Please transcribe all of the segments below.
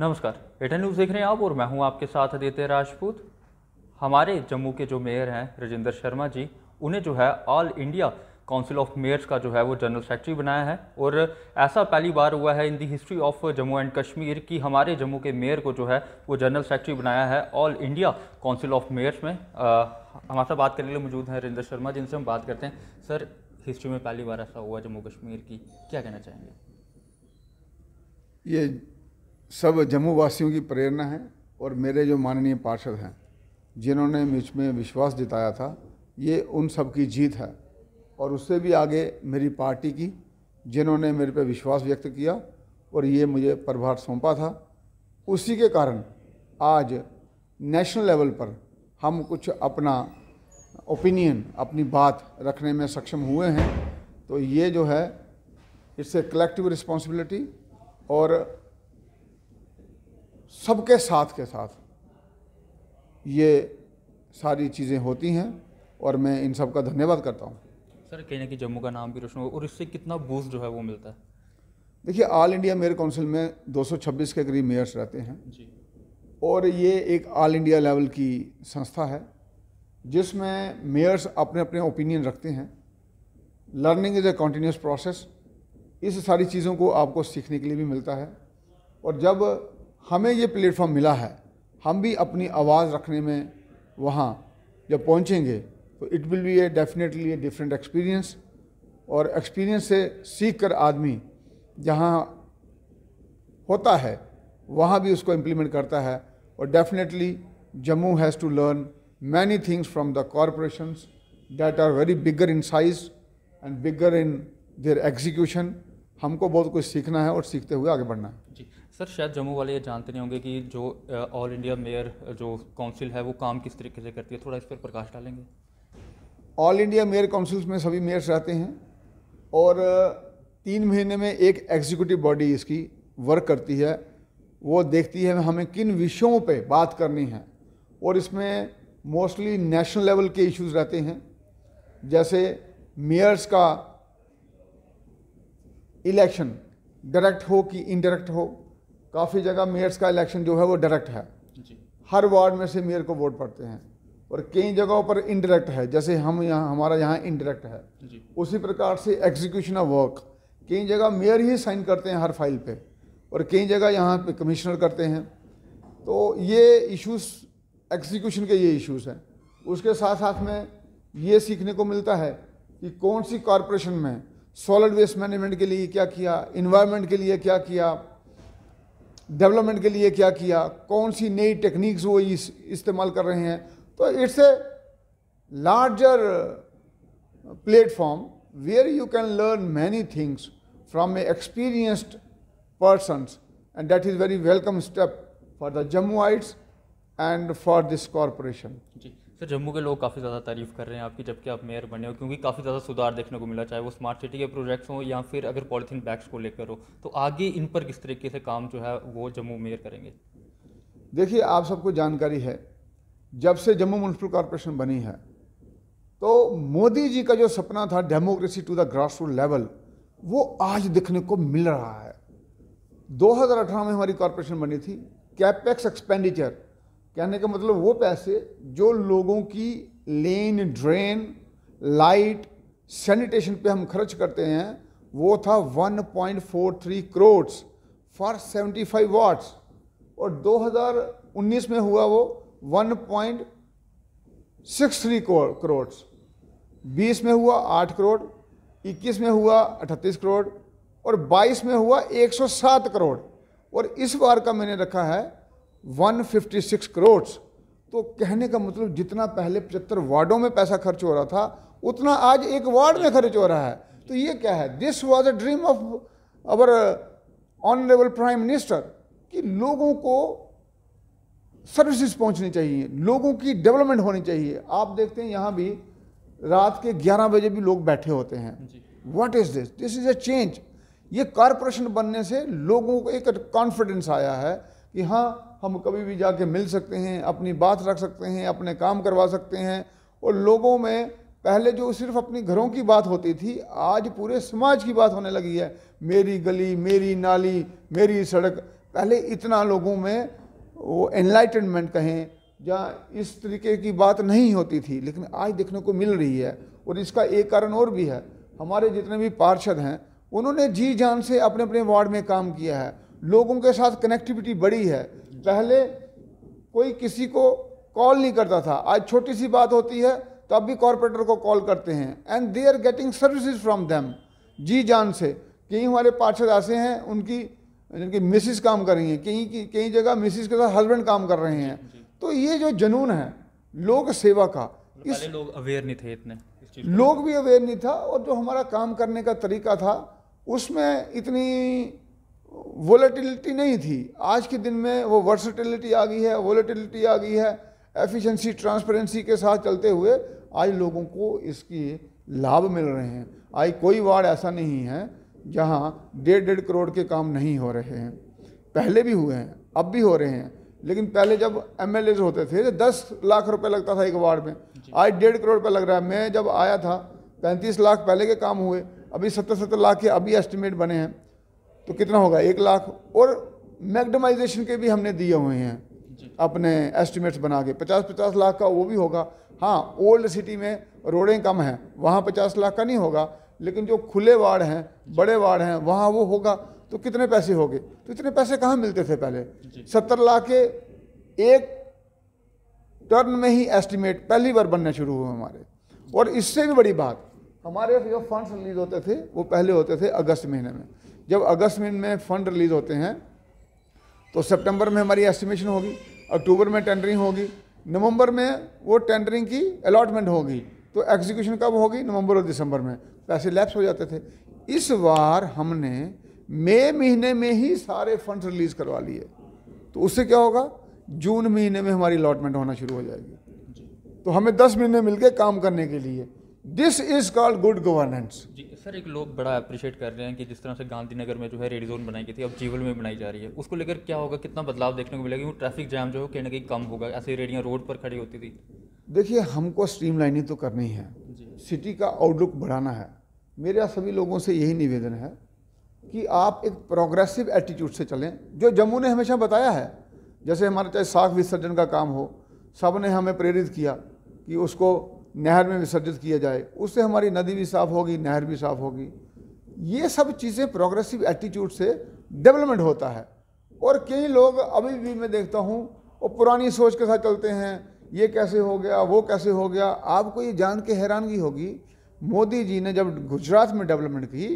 नमस्कार Eton news देख रहे हैं आप और मैं हूं आपके साथ आदित्य राजपूत हमारे जम्मू के जो मेयर हैं राजेंद्र शर्मा जी उन्हें जो है all India council of mayors का जो है वो जनरल सेक्रेटरी बनाया है और ऐसा पहली बार हुआ है in the history of Jammu and Kashmir कि हमारे जम्मू के मेयर को जो है वो जनरल सेक्रेटरी बनाया है all India council of mayors में हमारे साथ बात करने के लिए मौजूद हैं राजेंद्र शर्मा जिनसे हम बात करते हैं सर हिस्ट्री में पहली बार ऐसा हुआ जम्मू कश्मीर की क्या कहना चाहेंगे ये सब जम्मू वासियों की प्रेरणा है और मेरे जो माननीय पार्षद हैं जिन्होंने मुझ में विश्वास जिताया था ये उन सब की जीत है और उससे भी आगे मेरी पार्टी की जिन्होंने मेरे पे विश्वास व्यक्त किया और ये मुझे प्रभार सौंपा था उसी के कारण आज नेशनल लेवल पर हम कुछ अपना ओपिनियन अपनी बात रखने में सक्षम हुए हैं तो ये जो है इट्स ए कलेक्टिव रिस्पॉन्सिबिलिटी और सबके साथ के साथ ये सारी चीज़ें होती हैं और मैं इन सब का धन्यवाद करता हूँ सर कहने की जम्मू का नाम भी रोशन होगा और इससे कितना बूस्ट जो है वो मिलता है देखिए ऑल इंडिया मेयर काउंसिल में 226 के करीब मेयर्स रहते हैं जी और ये एक ऑल इंडिया लेवल की संस्था है जिसमें मेयर्स अपने अपने ओपिनियन रखते हैं learning is a continuous process इस सारी चीज़ों को आपको सीखने के लिए भी मिलता है और जब हमें ये प्लेटफॉर्म मिला है हम भी अपनी आवाज़ रखने में वहाँ जब पहुँचेंगे तो it will be a definitely a different experience और एक्सपीरियंस से सीख कर आदमी जहाँ होता है वहाँ भी उसको इम्प्लीमेंट करता है और definitely Jammu has to learn many things from the corporation that are very bigger in size and bigger in their execution हमको बहुत कुछ सीखना है और सीखते हुए आगे बढ़ना है जी सर शायद जम्मू वाले ये जानते नहीं होंगे कि जो ऑल इंडिया मेयर जो काउंसिल है वो काम किस तरीके से करती है थोड़ा इस पर प्रकाश डालेंगे ऑल इंडिया मेयर काउंसिल्स में सभी मेयर्स रहते हैं और तीन महीने में एक एग्जीक्यूटिव बॉडी इसकी वर्क करती है वो देखती है हमें किन विषयों पे बात करनी है और इसमें मोस्टली नेशनल लेवल के इश्यूज रहते हैं जैसे मेयर्स का इलेक्शन डायरेक्ट हो कि इनडायरेक्ट हो काफ़ी जगह मेयर्स का इलेक्शन जो है वो डायरेक्ट है हर वार्ड में से मेयर को वोट पड़ते हैं और कई जगहों पर इनडायरेक्ट है जैसे हम यहाँ हमारा यहाँ इनडायरेक्ट है उसी प्रकार से एग्जीक्यूशन ऑफ वर्क कई जगह मेयर ही साइन करते हैं हर फाइल पे और कई जगह यहाँ पे कमिश्नर करते हैं तो ये इश्यूज एग्जीक्यूशन के ये इश्यूज हैं उसके साथ साथ में ये सीखने को मिलता है कि कौन सी कॉरपोरेशन में सॉलिड वेस्ट मैनेजमेंट के लिए क्या किया इन्वायरमेंट के लिए क्या किया डेवलपमेंट के लिए क्या किया कौन सी नई टेक्निक्स वो इस, इस्तेमाल कर रहे हैं तो it's a larger platform where you can learn many things from a experienced persons and that is very welcome step for the Jammuites and for this corporation जी सर तो जम्मू के लोग काफ़ी ज़्यादा तारीफ़ कर रहे हैं आपकी जबकि आप मेयर बने हो क्योंकि काफ़ी ज़्यादा सुधार देखने को मिला चाहे वो स्मार्ट सिटी के प्रोजेक्ट्स हों या फिर अगर पॉलीथीन बैग्स को लेकर हो तो आगे इन पर किस तरीके से काम जो है वो जम्मू मेयर करेंगे देखिए आप सबको जानकारी है जब से जम्मू म्यूनसिपल कॉरपोरेशन बनी है तो मोदी जी का जो सपना था democracy to the grass root level वो आज देखने को मिल रहा है 2018 में हमारी कॉरपोरेशन बनी थी कैपेक्स एक्सपेंडिचर कहने का मतलब वो पैसे जो लोगों की लेन ड्रेन लाइट सैनिटेशन पे हम खर्च करते हैं वो था 1.43 करोड़ फॉर 75 वाट्स और 2019 में हुआ वो 1.63 करोड्स 20 में हुआ 8 करोड़ 21 में हुआ 38 करोड़ और 22 में हुआ 107 करोड़ और इस बार का मैंने रखा है 156 करोड़ तो कहने का मतलब जितना पहले पचहत्तर वार्डों में पैसा खर्च हो रहा था उतना आज एक वार्ड में खर्च हो रहा है तो ये क्या है this was a dream of our honourable prime minister कि लोगों को सर्विसेज पहुंचनी चाहिए लोगों की डेवलपमेंट होनी चाहिए आप देखते हैं यहाँ भी रात के 11 बजे भी लोग बैठे होते हैं what is this this is a change ये कॉरपोरेशन बनने से लोगों को एक कॉन्फिडेंस आया है कि हाँ हम कभी भी जाके मिल सकते हैं अपनी बात रख सकते हैं अपने काम करवा सकते हैं और लोगों में पहले जो सिर्फ अपनी घरों की बात होती थी आज पूरे समाज की बात होने लगी है मेरी गली मेरी नाली मेरी सड़क पहले इतना लोगों में वो एनलाइटनमेंट कहें या इस तरीके की बात नहीं होती थी लेकिन आज देखने को मिल रही है और इसका एक कारण और भी है हमारे जितने भी पार्षद हैं उन्होंने जी जान से अपने अपने वार्ड में काम किया है लोगों के साथ कनेक्टिविटी बढ़ी है पहले कोई किसी को कॉल नहीं करता था आज छोटी सी बात होती है तो अब भी कॉरपोरेटर को कॉल करते हैं and they are getting services from them जी जान से कहीं हमारे पार्षद ऐसे हैं उनकी जिनकी मिसिस काम कर रही हैं कहीं की कई जगह मिसिस के साथ हस्बैंड काम कर रहे हैं तो ये जो जुनून है लोक सेवा का मतलब इस लोग अवेयर नहीं थे इतने लोग भी अवेयर नहीं था और जो हमारा काम करने का तरीका था उसमें इतनी वोलेटिलिटी नहीं थी आज के दिन में वो वर्सटिलिटी आ गई है वोलेटिलिटी आ गई है एफिशिएंसी ट्रांसपेरेंसी के साथ चलते हुए आज लोगों को इसकी लाभ मिल रहे हैं आज कोई वार्ड ऐसा नहीं है जहाँ डेढ़ डेढ़ करोड़ के काम नहीं हो रहे हैं पहले भी हुए हैं अब भी हो रहे हैं लेकिन पहले जब एम होते थे तो दस लाख रुपये लगता था एक वार्ड में आज डेढ़ करोड़ रुपये लग रहा है मैं जब आया था पैंतीस लाख पहले के काम हुए अभी सत्तर सत्तर लाख के अभी एस्टिमेट बने हैं तो कितना होगा एक लाख और मैगडमाइजेशन के भी हमने दिए हुए हैं अपने एस्टिमेट्स बना के पचास पचास लाख का वो भी होगा हाँ ओल्ड सिटी में रोडें कम हैं वहाँ पचास लाख का नहीं होगा लेकिन जो खुले वार्ड हैं बड़े वार्ड हैं वहाँ वो होगा तो कितने पैसे हो तो इतने पैसे कहाँ मिलते थे पहले सत्तर लाख के एक टर्न में ही एस्टिमेट पहली बार बनने शुरू हुए हमारे और इससे भी बड़ी बात हमारे जो फंड्स रिलीज होते थे वो पहले होते थे अगस्त महीने में जब अगस्त में, में फंड रिलीज़ होते हैं तो सितंबर में हमारी एस्टिमेशन होगी अक्टूबर में टेंडरिंग होगी नवंबर में वो टेंडरिंग की अलॉटमेंट होगी तो एग्जीक्यूशन कब होगी नवंबर और दिसंबर में पैसे लैप्स हो जाते थे इस बार हमने मई महीने में ही सारे फंड रिलीज़ करवा लिए तो उससे क्या होगा जून महीने में हमारी अलॉटमेंट होना शुरू हो जाएगी तो हमें दस महीने मिल गए काम करने के लिए this is called good governance जी सर एक लोग बड़ा अप्रिशिएट कर रहे हैं कि जिस तरह से गांधीनगर में जो है रेड जोन बनाई गई थी अब जीवल में बनाई जा रही है उसको लेकर क्या होगा कितना बदलाव देखने को मिलेगा ट्रैफिक जाम जो है कहीं ना कहीं कम होगा ऐसे रेडियाँ रोड पर खड़ी होती थी देखिए हमको स्ट्रीम तो करनी है सिटी का आउटलुक बढ़ाना है मेरा सभी लोगों से यही निवेदन है कि आप एक प्रोग्रेसिव एटीट्यूड से चलें जो जम्मू ने हमेशा बताया है जैसे हमारा चाहे साख विसर्जन का काम हो सब ने हमें प्रेरित किया कि उसको नहर में विसर्जित किया जाए उससे हमारी नदी भी साफ़ होगी नहर भी साफ़ होगी ये सब चीज़ें प्रोग्रेसिव एटीट्यूड से डेवलपमेंट होता है और कई लोग अभी भी मैं देखता हूँ वो पुरानी सोच के साथ चलते हैं ये कैसे हो गया वो कैसे हो गया आपको ये जान के हैरानगी होगी मोदी जी ने जब गुजरात में डेवलपमेंट की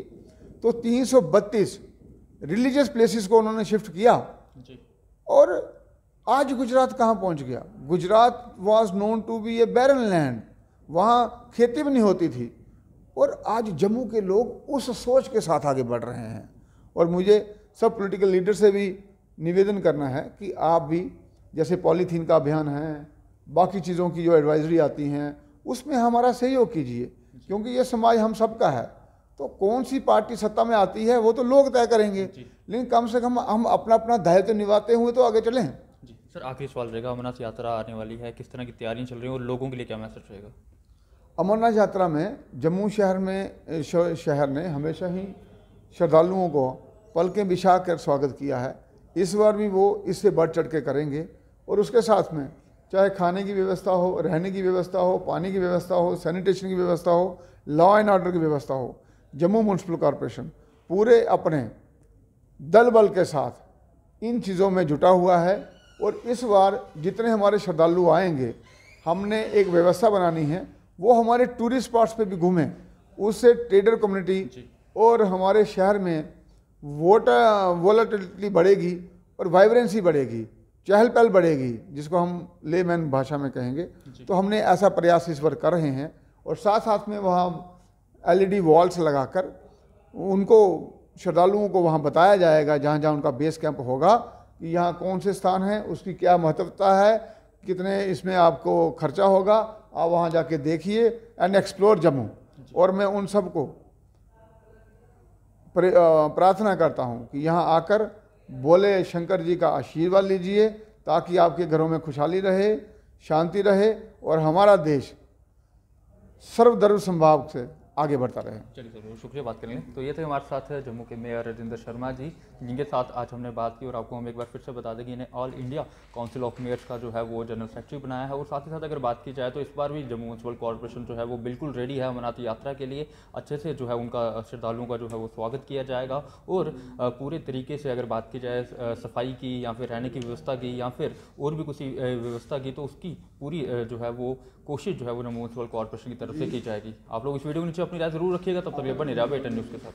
तो 332 रिलीजियस प्लेसेस को उन्होंने शिफ्ट किया जी। और आज गुजरात कहाँ पहुँच गया Gujarat was known to be a barren land वहाँ खेती भी नहीं होती थी और आज जम्मू के लोग उस सोच के साथ आगे बढ़ रहे हैं और मुझे सब पॉलिटिकल लीडर से भी निवेदन करना है कि आप भी जैसे पॉलीथीन का अभियान है बाकी चीज़ों की जो एडवाइजरी आती हैं उसमें हमारा सहयोग कीजिए क्योंकि ये समाज हम सबका है तो कौन सी पार्टी सत्ता में आती है वो तो लोग तय करेंगे लेकिन कम से कम हम अपना अपना दायित्व तो निभाते हुए तो आगे चलें जी सर आखिरी सवाल रहेगा अमरनाथ यात्रा आने वाली है किस तरह की तैयारियां चल रही हैं और लोगों के लिए क्या मैसेज रहेगा अमरनाथ यात्रा में जम्मू शहर में शहर ने हमेशा ही श्रद्धालुओं को पलकें बिछा कर स्वागत किया है इस बार भी वो इससे बढ़ चढ़ के करेंगे और उसके साथ में चाहे खाने की व्यवस्था हो रहने की व्यवस्था हो पानी की व्यवस्था हो सैनिटेशन की व्यवस्था हो लॉ एंड ऑर्डर की व्यवस्था हो जम्मू म्यूनसिपल कॉरपोरेशन पूरे अपने दल बल के साथ इन चीज़ों में जुटा हुआ है और इस बार जितने हमारे श्रद्धालु आएंगे हमने एक व्यवस्था बनानी है वो हमारे टूरिस्ट स्पॉट्स पे भी घूमें उससे ट्रेडर कम्युनिटी और हमारे शहर में वोट वोलाटिलिटी बढ़ेगी और वाइब्रेंसी बढ़ेगी चहल पहल बढ़ेगी जिसको हम ले मैन भाषा में कहेंगे तो हमने ऐसा प्रयास इस पर कर रहे हैं और साथ साथ में वहाँ एलईडी वॉल्स लगाकर उनको श्रद्धालुओं को वहाँ बताया जाएगा जहाँ जहाँ उनका बेस कैंप होगा कि यहाँ कौन से स्थान हैं उसकी क्या महत्वता है कितने इसमें आपको खर्चा होगा आप वहाँ जाके देखिए एंड एक्सप्लोर जम्मू और मैं उन सबको प्रार्थना करता हूँ कि यहाँ आकर बोले शंकर जी का आशीर्वाद लीजिए ताकि आपके घरों में खुशहाली रहे शांति रहे और हमारा देश सर्वधर्म संभाव से आगे बढ़ता रहे चलिए सर बहुत शुक्रिया बात करने तो ये थे हमारे साथ जम्मू के मेयर राजेंद्र शर्मा जी जिनके साथ आज हमने बात की और आपको हम एक बार फिर से बता दें कि इन्हें all India council of mayors का जो है वो जनरल सेक्रेटरी बनाया है और साथ ही साथ अगर बात की जाए तो इस बार भी जम्मू म्यूनसिपल कॉरपोरेशन जो है वो बिल्कुल रेडी है अमरनाथ यात्रा के लिए अच्छे से जो है उनका श्रद्धालुओं का जो है वो स्वागत किया जाएगा और पूरे तरीके से अगर बात की जाए सफाई की या फिर रहने की व्यवस्था की या फिर और भी किसी व्यवस्था की तो उसकी पूरी जो है वो कोशिश जो है वो जम्मू म्यूनसिपल कॉरपोरेशन की तरफ से की जाएगी आप लोग इस वीडियो में नीचे अपनी राय जरूर रखिएगा तब तक ये बने रहा बेटर न्यूज़ के साथ